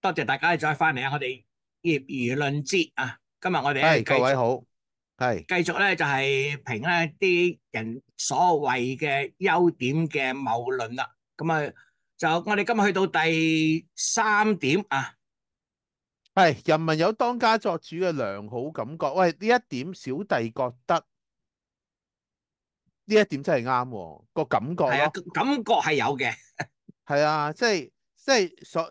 多谢大家再翻嚟啊！我哋业舆论节啊，今日我哋系各位好，系继续咧就系评咧啲人所谓嘅优点嘅谬论啦。咁啊，就我哋今日去到第三点啊，系人民有当家作主嘅良好感觉。喂，呢一点小弟觉得呢一点真系啱个感觉咯，感觉系有嘅，系啊，即系即系所。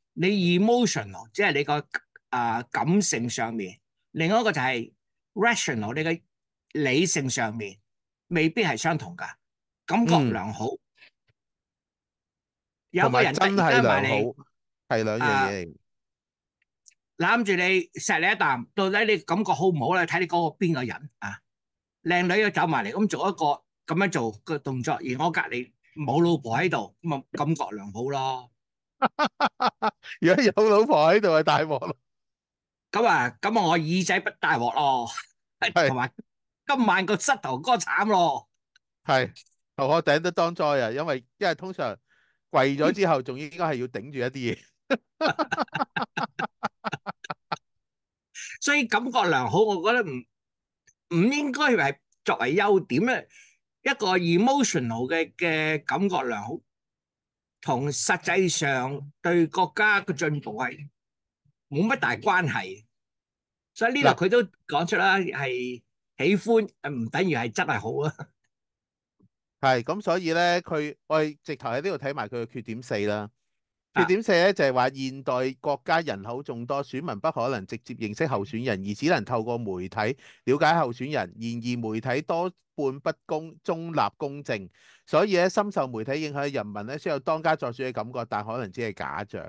你 emotional 即系你个啊感性上面，另外一个就系 rational 你嘅理性上面，未必系相同噶。感觉良好，有个人真系良好，系两样嘢。揽住你，锡你一啖，到底你感觉好唔好咧？睇你嗰个边个人啊，靓女又走埋嚟，咁做一个咁样做个动作，而我隔篱冇老婆喺度，咁啊感觉良好咯。如 果有老婆喺度系大镬咯，咁啊，咁我耳仔不大镬咯，同埋今晚个膝头哥惨咯，系头壳顶得当灾啊，因为因为通常跪咗之后，仲应该系要顶住一啲嘢，所以感觉良好，我觉得唔唔应该系作为优点咧，一个 emotional 嘅嘅感觉良好。同实际上对国家嘅进步系冇乜大关系，所以呢度佢都讲出啦，系喜欢唔等于系真系好啊。系咁，所以咧，佢喂直头喺呢度睇埋佢嘅缺点四啦。缺点四咧就系话现代国家人口众多，选民不可能直接认识候选人，而只能透过媒体了解候选人。然而媒体多半不公中立公正，所以咧深受媒体影响嘅人民咧，虽有当家作主嘅感觉，但可能只系假象。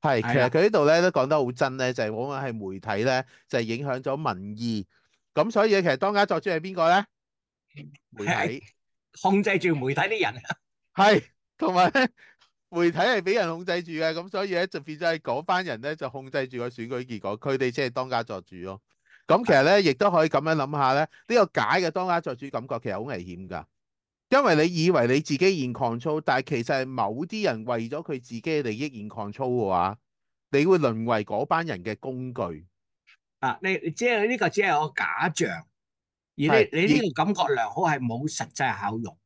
系，其实佢呢度咧都讲得好真咧，就系往往系媒体咧就系影响咗民意。咁所以其实当家作主系边个咧？媒体 控制住媒体啲人，系同埋咧。媒体系俾人控制住嘅，咁所以咧就变咗系嗰班人咧就控制住个选举结果，佢哋即系当家作主咯。咁其实咧亦都可以咁样谂下咧，呢个假嘅当家作主感觉其实好危险噶，因为你以为你自己现狂操，但系其实系某啲人为咗佢自己嘅利益现狂操嘅话，你会沦为嗰班人嘅工具。啊，你即系呢个只系个假象，而你你呢个感觉良好系冇实际效用。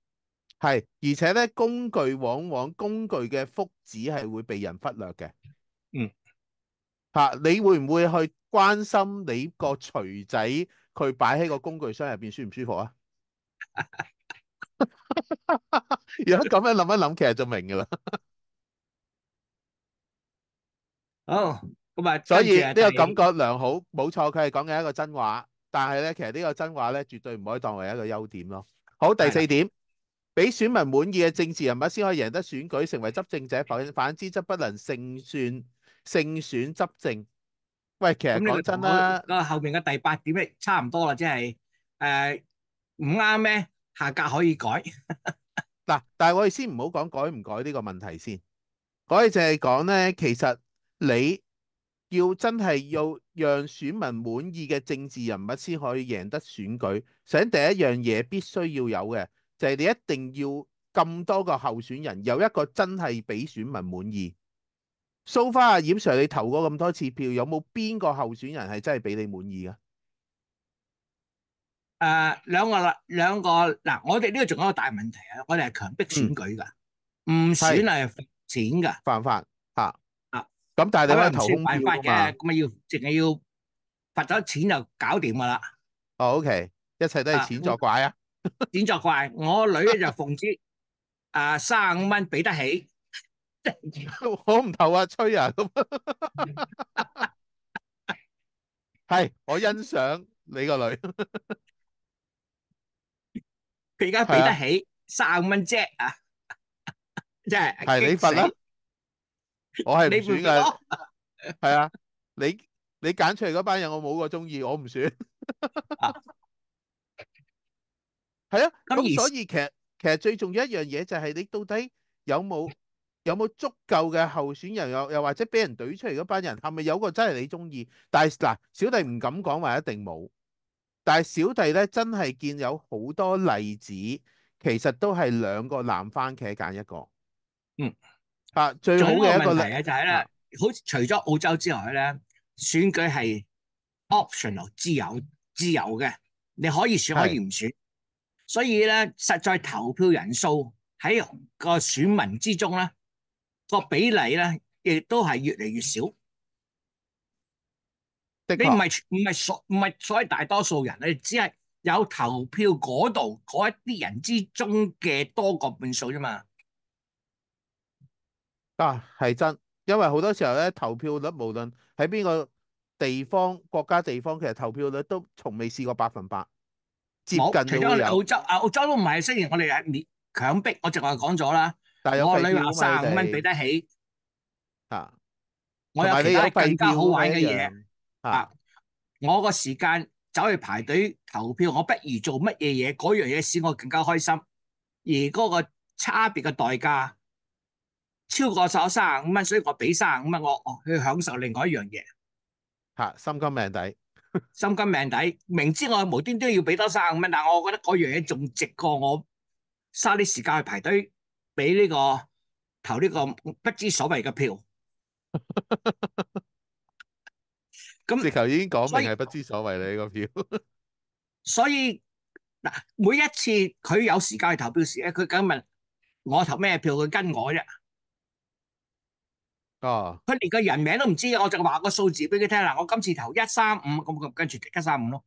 系，而且咧工具往往工具嘅福祉系会被人忽略嘅。嗯，吓你会唔会去关心你个锤仔佢摆喺个工具箱入边舒唔舒服啊？如果咁样谂一谂，其实就明噶啦。哦，咁啊，所以呢个感觉良好冇错，佢系讲嘅一个真话，但系咧其实呢个真话咧绝对唔可以当为一个优点咯。好，第四点。俾選民滿意嘅政治人物先可以贏得選舉，成為執政者。反反之則不能勝選勝選執政。喂，其實講真啦，個後面嘅第八點係差唔多啦，即係誒唔啱咩？下格可以改。嗱，但係我意思唔好講改唔改呢個問題先，改就係講咧，其實你要真係要讓選民滿意嘅政治人物先可以贏得選舉，想第一樣嘢必須要有嘅。就係你一定要咁多個候選人有一個真係俾選民滿意。蘇花啊，染 Sir，你投過咁多次票，有冇邊個候選人係真係俾你滿意啊？誒，兩個啦，兩個嗱，我哋呢個仲有一個大問題啊，我哋係強迫選舉㗎，唔選係罰錢㗎，犯法嚇啊！咁但係你可以投公票嘅，咁咪要淨係要罰咗錢就搞掂㗎啦。哦，OK，一切都係錢作怪啊。点作怪？我女咧就奉旨 啊，三五蚊俾得起，我唔投啊吹啊咁。系，我欣赏你个女。佢而家俾得起三五蚊啫啊，即系系你份啦。我系唔选嘅，系啊，你你拣出嚟嗰班人，我冇个中意，我唔选。系啊，咁所以其實其实最重要一樣嘢就係你到底有冇有冇足夠嘅候選人，又又或者俾人怼出嚟嗰班人，係咪有個真係你中意？但係嗱，小弟唔敢講話一定冇，但係小弟咧真係見有好多例子，其實都係兩個藍番茄揀一個。嗯。啊，最好嘅一個例嘅就係咧，好似除咗澳洲之外咧，選舉係 optional，自由自由嘅，你可以選可以唔選。所以咧，實在投票人數喺個選民之中咧個比例咧，亦都係越嚟越少。你唔係唔係所唔係所謂大多數人，你只係有投票嗰度嗰一啲人之中嘅多過半數啫嘛。啊，係真，因為好多時候咧，投票率無論喺邊個地方、國家、地方，其實投票率都從未試過百分百。接近咗哋澳洲啊，澳洲都唔系，虽然我哋系勉強逼，我淨係讲咗啦。但系有废话，十五蚊俾得起。啊！我有其他更加好玩嘅嘢。啊！我个时间走去排队投票，我不如做乜嘢嘢？嗰样嘢使我更加开心。而嗰个差别嘅代价超过咗三十五蚊，所以我俾三十五蚊，我去享受另外一样嘢。吓，心甘命抵。心甘命抵，明知我无端端要俾多三五蚊，但系我觉得嗰样嘢仲值过我嘥啲时间去排队俾呢个投呢个不知所谓嘅票。咁 直头已经讲明系不知所谓你个票。所以嗱，每一次佢有时间去投票时咧，佢咁问我投咩票，佢跟我啫。啊！佢连个人名都唔知，我就话个数字俾佢听啦。我今次投一三五，咁咁跟住一三五咯，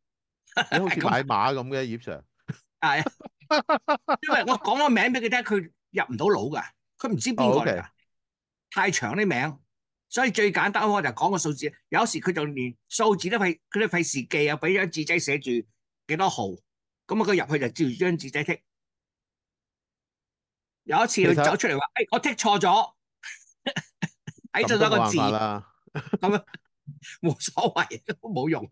好似买马咁嘅叶 Sir。系，啊，因为我讲 个名俾佢听，佢入唔到脑噶，佢唔知边个嚟啊。太长啲名，所以最简单我就讲个数字。有时佢就连数字都费，佢都费时记啊。俾张纸仔写住几多号，咁啊佢入去就照住张纸仔剔。有一次佢走出嚟话：，诶，我剔错咗。睇咗多个字啦，咁啊 冇所谓都冇用，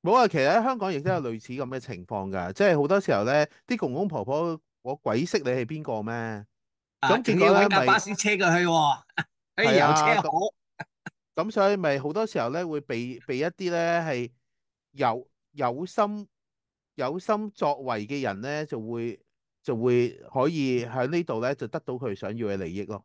冇啊。其实喺香港亦都有类似咁嘅情况噶，即系好多时候咧，啲公公婆婆，我鬼识你系边个咩？咁仲要咧咪巴士车过去，哎，有车好咁，所以咪好多时候咧会被被一啲咧系有有心有心作为嘅人咧，就会就会可以喺呢度咧就得到佢想要嘅利益咯。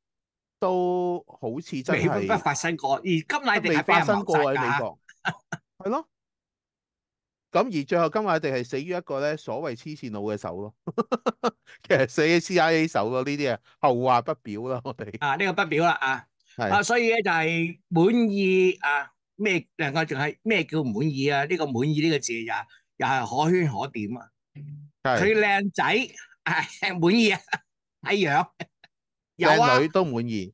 都好似真係未發生過，而金乃定发生过喺美国，係咯，咁而最後金乃定係死於一個咧所謂黐線佬嘅手咯。其實死於 CIA 手咯，呢啲啊後話不表啦，我哋啊呢個不表啦啊。啊，所以咧就係滿意啊咩能够仲係咩叫满滿意啊？呢個滿意呢個字又又係可圈可點啊。佢靚仔係 滿意啊，睇樣靓女都滿意。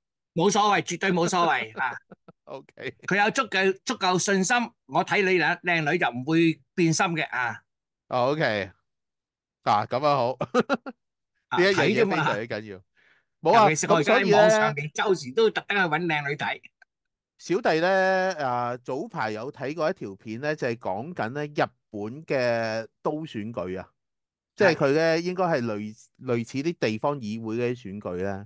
冇所谓，绝对冇所谓啊！OK，佢有足够足够信心，我睇你靓靓女就唔会变心嘅啊！OK，嗱咁啊好，呢样嘢非常之紧要，冇啊，我真系网上面周时都特登去搵靓女睇。小弟咧，诶，早排有睇过一条片咧，就系讲紧咧日本嘅都选举啊，即系佢咧应该系类类似啲地方议会嘅选举咧。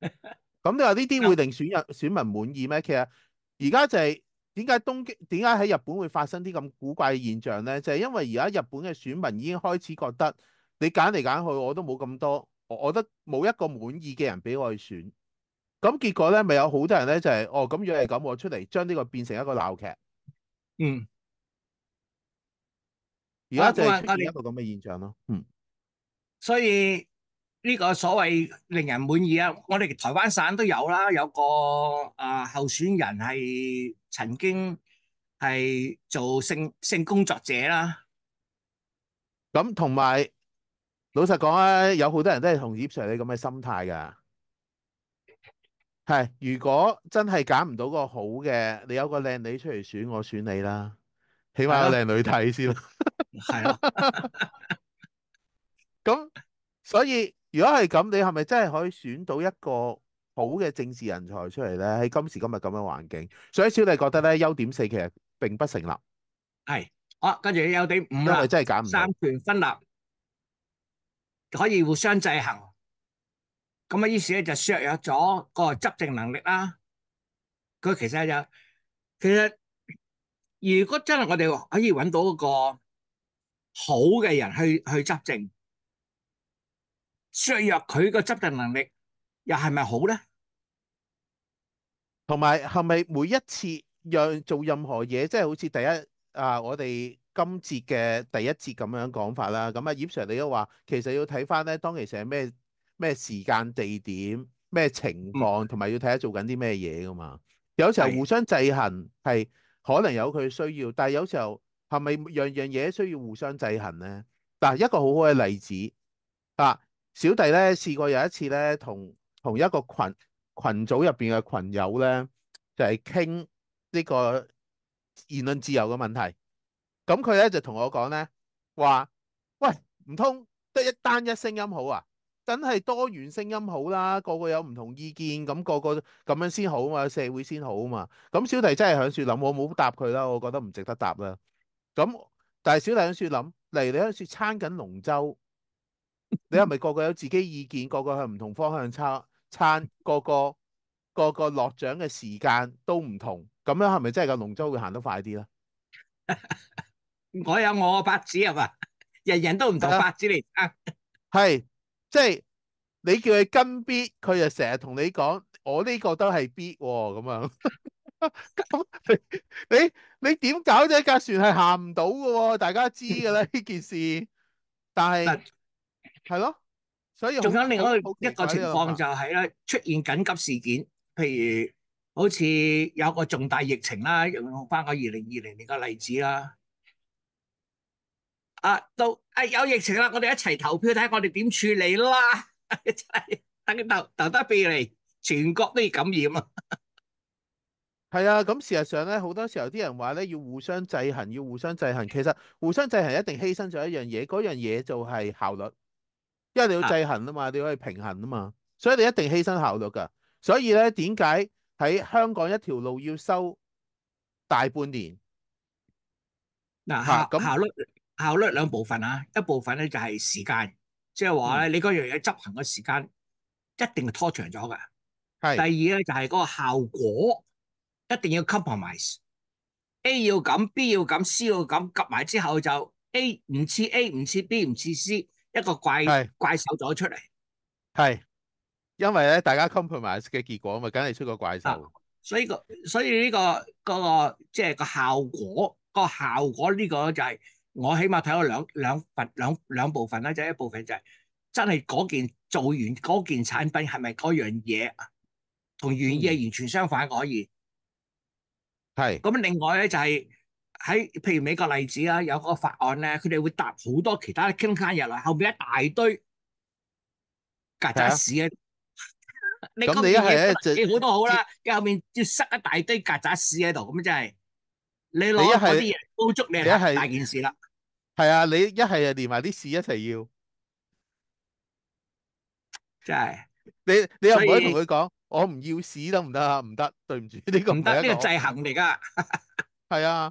咁你话呢啲会令选人选民满意咩？其实而家就系点解东京点解喺日本会发生啲咁古怪嘅现象咧？就系因为而家日本嘅选民已经开始觉得你拣嚟拣去我都冇咁多，我我觉得冇一个满意嘅人俾我去选。咁结果咧咪有好多人咧就系哦咁，如果系咁，我出嚟将呢个变成一个闹剧。嗯，而家就系一个咁嘅现象咯？嗯，所以。呢個所謂令人滿意啊！我哋台灣省都有啦，有個啊候選人係曾經係做性性工作者啦。咁同埋老實講啊，有好多人都係同葉 Sir 你咁嘅心態㗎。係，如果真係揀唔到個好嘅，你有個靚女出嚟選我選你啦，起碼有靚女睇先。係啊。咁所以。如果系咁，你系咪真系可以选到一个好嘅政治人才出嚟咧？喺今时今日咁嘅环境，所以小弟觉得咧，优点四其实并不成立。系好，跟住优点五啦，因为真系简三权分立可以互相制衡。咁啊，于是咧就削弱咗个执政能力啦。佢其实有，其实如果真系我哋可以揾到一个好嘅人去去执政。削弱佢個執政能力，又係咪好咧？同埋係咪每一次让做任何嘢，即係好似第一啊，我哋今節嘅第一节咁樣講法啦。咁啊，叶 Sir 你都話，其實要睇翻咧，當其時係咩咩時間地點咩情況，同埋要睇下做緊啲咩嘢噶嘛。有時候互相制衡係可能有佢需要，但係有時候係咪樣樣嘢需要互相制衡咧？系一個好好嘅例子啊！小弟咧試過有一次咧，同同一個群群組入邊嘅群友咧，就係傾呢個言論自由嘅問題。咁佢咧就同我講咧話：，喂，唔通得一單一聲音好啊？真係多元聲音好啦，個個有唔同意見，咁個個咁樣先好啊，社會先好啊嘛。咁小弟真係響樹諗，我冇答佢啦，我覺得唔值得答啦。咁但係小弟響樹諗，例如你響樹撐緊龍舟。你系咪个个有自己意见，个个向唔同方向撑撑，个个个个落奖嘅时间都唔同，咁样系咪真系个龙舟会行得快啲咧？我有我嘅八字嘛，人人都唔同八字嚟撑，系即系你叫佢跟 B，佢就成日同你讲我呢个都系 B，咁样咁你你点搞啫？架船系行唔到噶，大家知噶啦呢件事，但系。系咯，所以仲有另外一个情况就系咧出现紧急事件，譬如好似有个重大疫情啦，用翻个二零二零年嘅例子啦。啊，到啊有疫情啦，我哋一齐投票睇下我哋点处理啦。等你投投得弊嚟，全国都要感染啊！系啊，咁事实上咧，好多时候啲人话咧要互相制衡，要互相制衡，其实互相制衡一定牺牲咗一样嘢，嗰样嘢就系效率。因為你要制衡啊嘛，你可以平衡啊嘛，所以你一定犧牲效率噶。所以咧，點解喺香港一條路要收大半年？嗱，效效率效率兩部分啊，一部分咧就係時間，即係話咧你嗰樣嘢執行嘅時間一定係拖長咗嘅。系第二咧就係嗰個效果一定要 compromise，A 要咁，B 要咁，C 要咁，夹埋之後就 A 唔似 A，唔似 B，唔似 C。一个怪怪兽咗出嚟，系，因为咧大家 compromise 嘅结果啊嘛，梗系出个怪兽。所以个所以呢个嗰个即系个效果，个效果呢个就系我起码睇到两两份两两部分啦，就一部分就系真系嗰件做完嗰件产品系咪嗰样嘢啊，同原意系完全相反可以，系。咁另外咧就系。喺譬如美国例子啊，有个法案咧，佢哋会搭好多其他傾 c 入嚟，后面一大堆曱甴屎嘅。咁你系咧，好多好啦，后面要塞一大堆曱甴屎喺度，咁真系。你攞嗰啲嘢煲粥嚟，系大件事啦。系啊，你一系啊，连埋啲屎一齐要，真系。你你可以同佢讲？我唔要屎得唔得？唔得，对唔住，呢个唔得，呢个制衡嚟噶。系啊。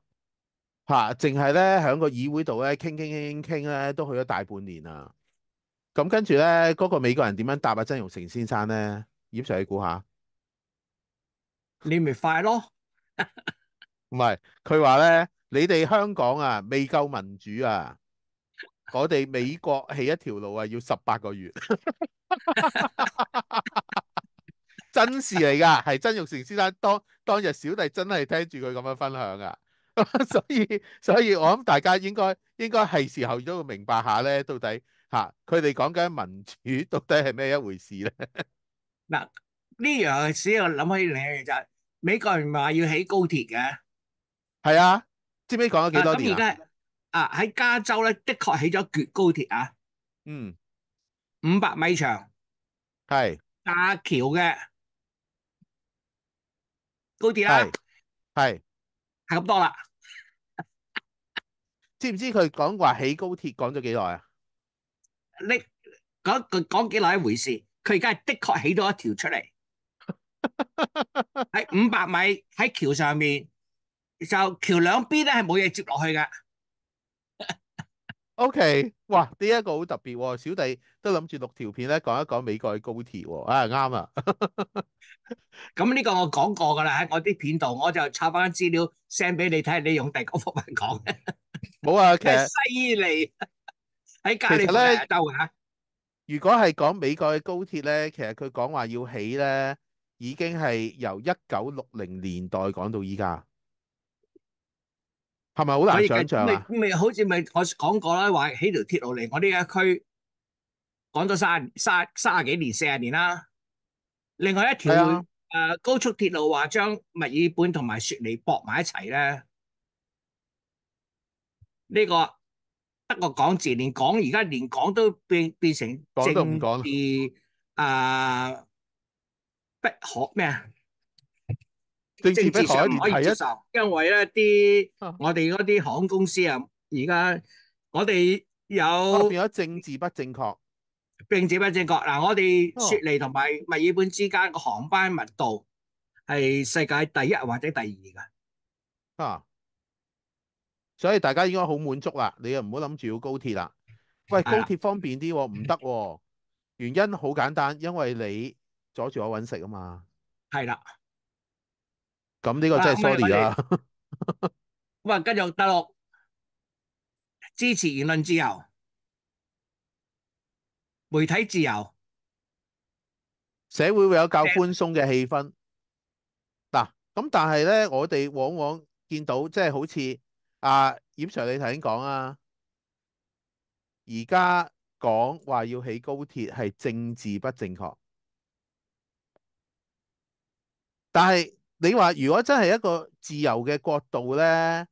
吓，淨係咧喺個議會度咧傾傾傾傾咧，都去咗大半年啦。咁跟住咧，嗰個美國人點樣答阿曾玉成先生咧？Sir，你估下？你咪快咯！唔係佢話咧，你哋香港啊，未夠民主啊！我哋美國起一條路啊，要十八個月。真事嚟噶，係曾玉成先生當当日小弟真係聽住佢咁樣分享噶。所以，所以我谂大家应该，应该系时候都要明白下咧，到底吓佢哋讲紧民主 到底系咩一回事咧？嗱，呢样使我谂起另一样就系，美国人话要起高铁嘅，系啊，知唔知讲咗几多年啊？而家啊喺加州咧，的确起咗绝高铁啊，嗯，五百米长，系架桥嘅高铁啊，系。咁多啦，知唔知佢讲话起高铁讲咗几耐啊？你讲佢讲几耐一回事？佢而家的确起咗一条出嚟，喺五百米喺桥上面，就桥两边咧系冇嘢接落去噶。O K，哇！呢一個好特別喎，小弟都諗住六條片咧講一講美國嘅高鐵喎，啊啱啊！咁呢個我講過噶啦喺我啲片度，我就插翻資料 send 俾你睇，你用第个方文講冇啊，其實犀利喺隔篱咧都下。如果係講美國嘅高鐵咧，其實佢講話要起咧，已經係由一九六零年代講到依家。系咪好难想象啊？未未好似咪我讲过啦，话起条铁路嚟，我呢一区讲咗三三三廿几年，四廿年啦。另外一条诶高速铁路话将墨尔本同埋雪梨驳埋一齐咧。呢个得个港字，连港而家连港都变变成讲都唔讲啦。啊，不可咩啊？政治上唔可以接受，因为咧啲我哋嗰啲航空公司啊，而家我哋有变咗政治不正确，政治不正确。嗱，我哋雪梨同埋墨尔本之间个航班密度系世界第一或者第二噶，啊，所以大家应该好满足啦。你又唔好谂住要高铁啦。喂，高铁方便啲，唔得，原因好简单，因为你阻住我搵食啊嘛。系啦。咁呢個真係 sorry 啊。咁啊，繼續大咯。支持言論自由、媒體自由，社會會有較寬鬆嘅氣氛。嗱，咁但係咧，我哋往往見到即係好似啊，叶 Sir 你頭先講啊，而家講話要起高鐵係政治不正確，但係。你話如果真係一個自由嘅國度咧，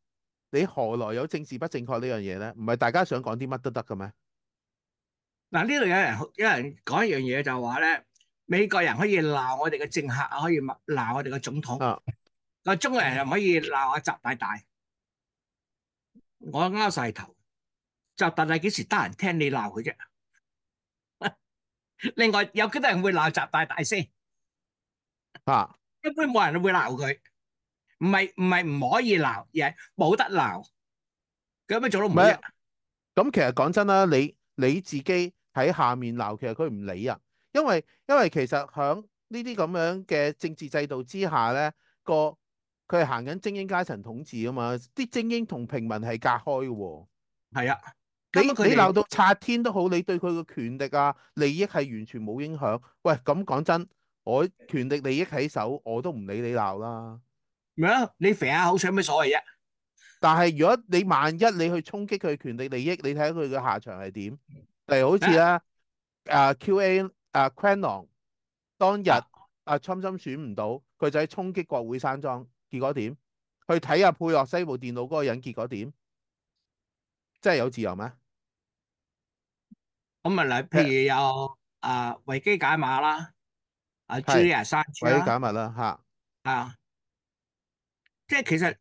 你何來有政治不正確呢樣嘢咧？唔係大家想講啲乜都得嘅咩？嗱，呢度有人有人講一樣嘢就話咧，美國人可以鬧我哋嘅政客，可以鬧我哋嘅總統。啊，個中國人又可以鬧阿習大大。我拗晒頭，習大大幾時得人聽你鬧佢啫？另外有幾多人會鬧習大大先？啊！会冇人会闹佢，唔系唔系唔可以闹，而系冇得闹。佢咁样做到唔得。咁其实讲真啦，你你自己喺下面闹，其实佢唔理啊。因为因为其实响呢啲咁样嘅政治制度之下咧，个佢系行紧精英阶层统治啊嘛。啲精英同平民系隔开嘅。系啊，你你闹到拆天都好，你对佢嘅权力啊、利益系完全冇影响。喂，咁讲真。我权力利益喺手，我都唔理你闹啦。咩啊？你肥下口想咩所谓啫？但系如果你万一你去冲击佢权力利益，你睇下佢嘅下场系点？例如好似啦，啊 Q&A 啊 q u e n n o n 当日啊仓心选唔到，佢就喺冲击国会山庄，结果点？去睇下佩洛西部电脑嗰个人，结果点？真系有自由咩？咁啊，譬如有啊维基解码啦。啊，自由生密啦吓，啊，即系其实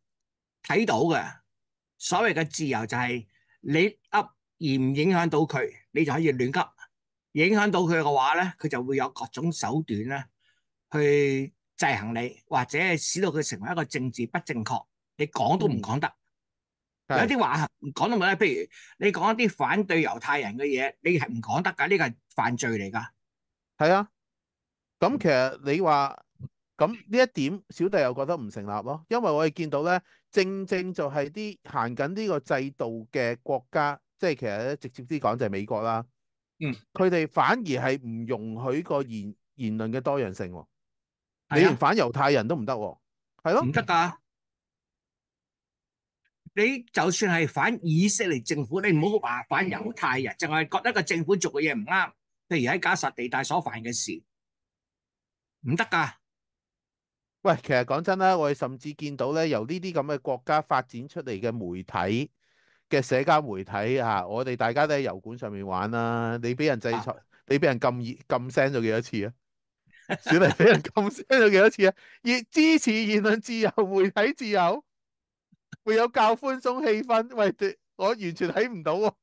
睇到嘅所谓嘅自由就系你噏而唔影响到佢，你就可以乱噏；影响到佢嘅话咧，佢就会有各种手段咧去制衡你，或者使到佢成为一个政治不正确，你讲都唔讲得。有啲话讲到唔咧，譬如你讲一啲反对犹太人嘅嘢，你系唔讲得噶，呢个系犯罪嚟噶。系啊。咁其实你话咁呢一点，小弟又觉得唔成立咯，因为我哋见到咧，正正就系啲行紧呢个制度嘅国家，即系其实咧直接啲讲就系美国啦。嗯，佢哋反而系唔容许个言言论嘅多样性，你连反犹太人都唔得，系咯唔得噶。你就算系反以色列政府，你唔好话反犹太人，净系觉得个政府做嘅嘢唔啱，譬如喺加沙地带所犯嘅事。唔得噶！喂，其實講真啦，我哋甚至見到咧，由呢啲咁嘅國家發展出嚟嘅媒體嘅社交媒體啊，我哋大家都喺油管上面玩啦。你俾人制裁，你俾人禁禁聲咗幾多次啊？小丽俾人禁聲咗幾多次啊？而支持言论自由、媒體自由，會有較寬鬆氣氛。喂，我完全睇唔到喎。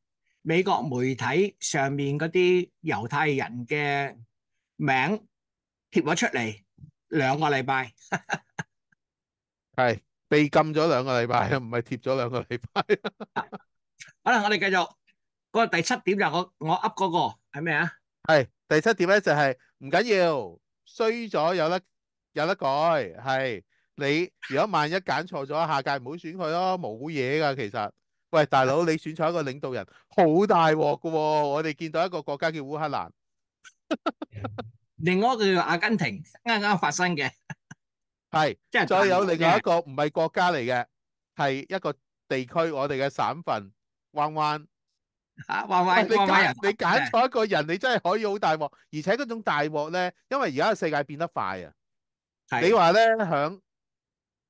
美国媒体上面嗰啲犹太人嘅名贴咗出嚟，两个礼拜系被禁咗两个礼拜，唔系贴咗两个礼拜。好啦，我哋继续嗰第七点就我我噏嗰个系咩啊？系第七点咧就系唔紧要，衰咗有得有得改。系你如果万一拣错咗，下届唔好选佢咯，冇嘢噶其实。喂，大佬，你选错一个领导人，好大镬噶！我哋见到一个国家叫乌克兰，另外一个叫阿根廷，啱啱发生嘅，系，即 系再有另外一个唔系国家嚟嘅，系一个地区，我哋嘅省份，湾湾，吓湾湾，你拣错一个人，你真系可以好大镬，而且嗰种大镬咧，因为而家世界变得快啊！你话咧响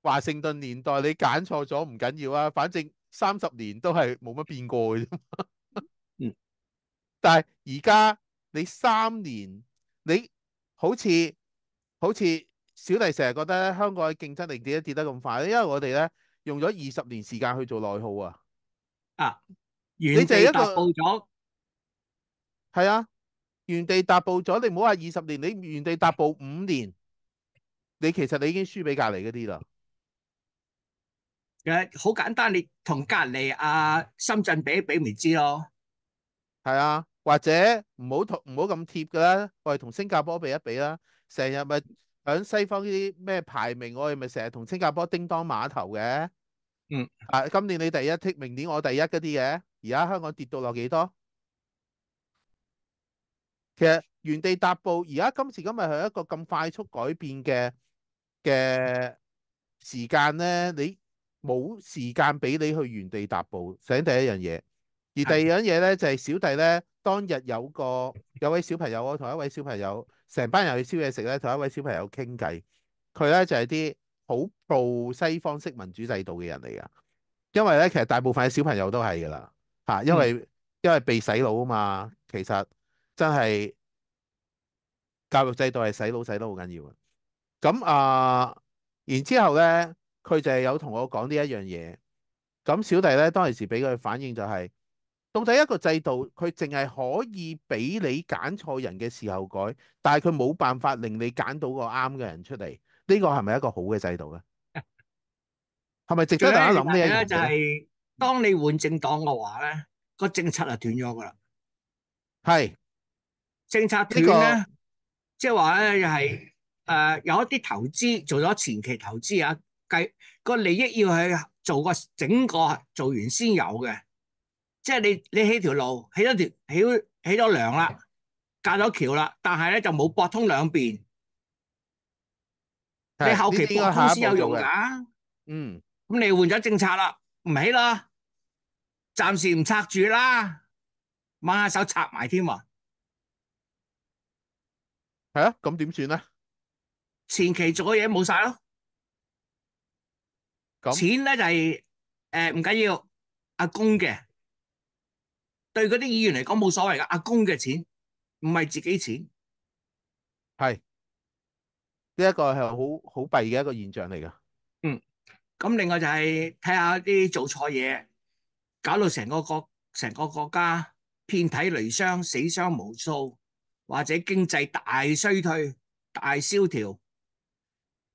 华盛顿年代，你拣错咗唔紧要啊，反正。三十年都系冇乜变过嘅，嗯。但系而家你三年，你好似好似小丽成日觉得咧，香港嘅竞争力点解跌得咁快咧？因为我哋咧用咗二十年时间去做内耗啊。啊，原地踏步咗，系啊，原地踏步咗。你唔好话二十年，你原地踏步五年，你其实你已经输俾隔篱嗰啲啦。其好简单，你同隔篱啊深圳比一比，咪知咯。系啊，或者唔好同唔好咁贴噶啦。我哋同新加坡比一比啦。成日咪响西方呢啲咩排名，我哋咪成日同新加坡叮当码头嘅。嗯，啊，今年你第一，剔，明年我第一嗰啲嘅。而家香港跌到落几多？其实原地踏步。而家今次今日系一个咁快速改变嘅嘅时间咧，你。冇時間俾你去原地踏步，想第一樣嘢，而第二樣嘢咧就係小弟咧當日有個有位小朋友我同一位小朋友成班人去燒嘢食咧，同一位小朋友傾偈，佢咧就係啲好抱西方式民主制度嘅人嚟噶，因為咧其實大部分嘅小朋友都係噶啦嚇，因為因為被洗腦啊嘛，其實真係教育制度係洗腦洗得好緊要啊。咁啊，然之後咧。佢就係有同我講呢一樣嘢，咁小弟咧當時俾佢反應就係，到底一個制度佢淨係可以俾你揀錯人嘅時候改，但係佢冇辦法令你揀到個啱嘅人出嚟，呢個係咪一個好嘅制度咧？係咪值得大家諗呢嘢？係就係當你換政黨嘅話咧，個政策啊斷咗噶啦，係政策斷咧，即係話咧又係誒有一啲投資做咗前期投資啊。计个利益要去做个整个做完先有嘅，即系你你起条路，起咗条起起咗梁啦，架咗桥啦，但系咧就冇驳通两边，你后期驳通先有用噶。嗯，咁你换咗政策啦，唔起啦，暂时唔拆住啦，掹下手拆埋添喎。系啊，咁点算咧？前期做嘅嘢冇晒咯。钱咧就系诶唔紧要，阿公嘅对嗰啲议员嚟讲冇所谓噶，阿公嘅钱唔系自己钱，系呢一个系好好弊嘅一个现象嚟噶。嗯，咁另外就系睇下啲做错嘢，搞到成个国成个国家遍体雷伤，死伤无数，或者经济大衰退、大萧条。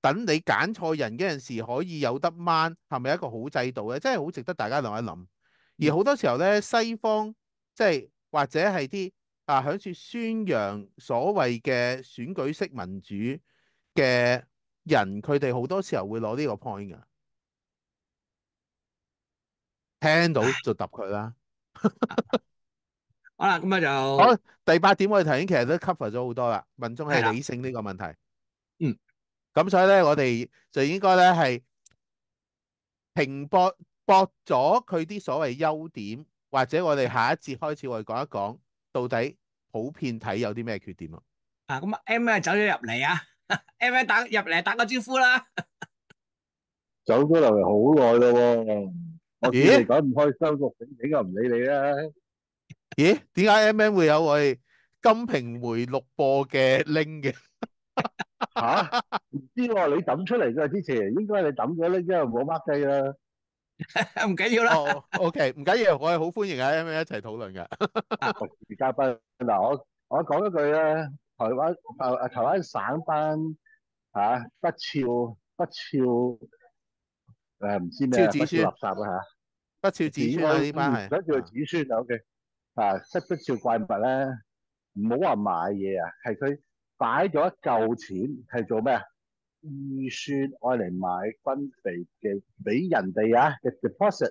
等你揀錯人嗰陣時，可以有得掹，係咪一個好制度咧？真係好值得大家諗一諗。而好多時候咧，西方即係或者係啲啊，響住宣揚所謂嘅選舉式民主嘅人，佢哋好多時候會攞呢個 point 噶，聽到就揼佢啦。好啦，咁啊就好第八點，我哋頭先其實都 cover 咗好多啦。民眾係理性呢個問題，嗯。咁所以咧，我哋就应该咧系停播驳咗佢啲所谓优点，或者我哋下一节开始我哋讲一讲，到底普遍睇有啲咩缺点啊？啊，咁 M M 走咗入嚟啊，M M 打入嚟打个招呼啦，走咗嚟好耐咯，我见你讲唔开心，我整整又唔理你啦。咦？点解 M M 会有位金瓶梅录播嘅 link 嘅？吓？唔知喎，你抌出嚟噶之前，应该你抌咗呢，之后冇 mark 低啦。唔紧要啦，OK，唔紧要。我系好欢迎啊，M 样一齐讨论嘅。嘉宾嗱，我我讲一句咧，台湾啊，台湾省班吓不肖不肖诶，唔知咩不俏子孙垃圾啊吓，不肖子孙呢班系，想叫子孙有嘅吓，不不肖怪物咧，唔好话买嘢啊，系佢。擺咗一嚿錢係做咩啊？預算愛嚟買軍肥嘅，俾人哋啊嘅 deposit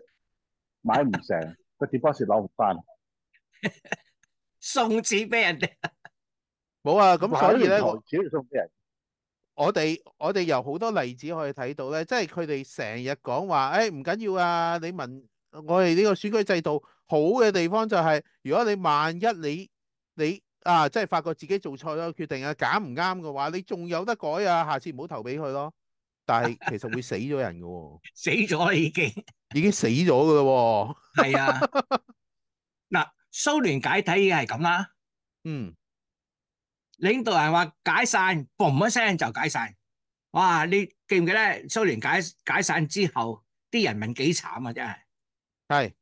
買唔成，個 deposit 攞唔翻，送錢俾人哋。冇啊，咁所以咧，少少送俾人。我哋我哋由好多例子可以睇到咧，即係佢哋成日講話，誒唔緊要啊！你問我哋呢個選舉制度好嘅地方就係，如果你萬一你你。啊，即系发觉自己做错咗决定啊，拣唔啱嘅话，你仲有得改啊，下次唔好投俾佢咯。但系其实会死咗人嘅，死咗已经，已经死咗噶啦。系啊，嗱，苏联解体已经系咁啦。嗯，领导人话解散，嘣一声就解散。哇，你记唔记得苏联解解散之后，啲人民几惨啊，真系。系，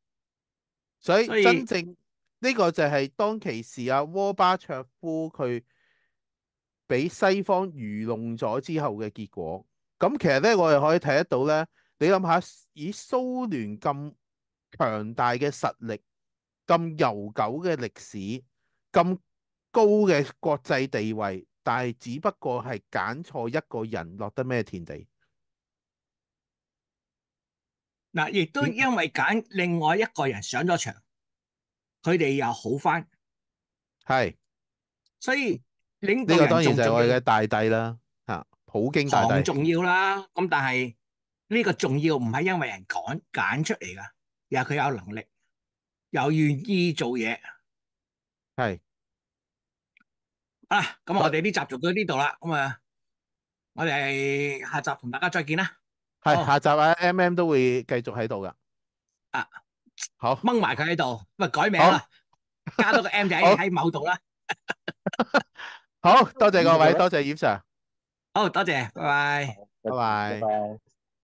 所以真正。呢個就係當其時阿窝巴卓夫佢俾西方愚弄咗之後嘅結果。咁其實咧，我哋可以睇得到咧。你諗下，以蘇聯咁強大嘅實力、咁悠久嘅歷史、咁高嘅國際地位，但係只不過係揀錯一個人落得咩天地。嗱，亦都因為揀另外一個人上咗場。佢哋又好翻，系，所以呢个当然就系我嘅大帝啦，吓普京大帝，重要啦。咁但系呢个重要唔系因为人讲拣出嚟噶，而系佢有能力又愿意做嘢，系。啊，咁我哋呢集做到呢度啦，咁啊，我哋下集同大家再见啦。系下集啊，M M 都会继续喺度噶。啊。好掹埋佢喺度，咪改名啦，加多个 M 仔喺某度啦。好多谢各位，多谢叶 Sir。好，多谢，拜拜，拜拜，拜拜。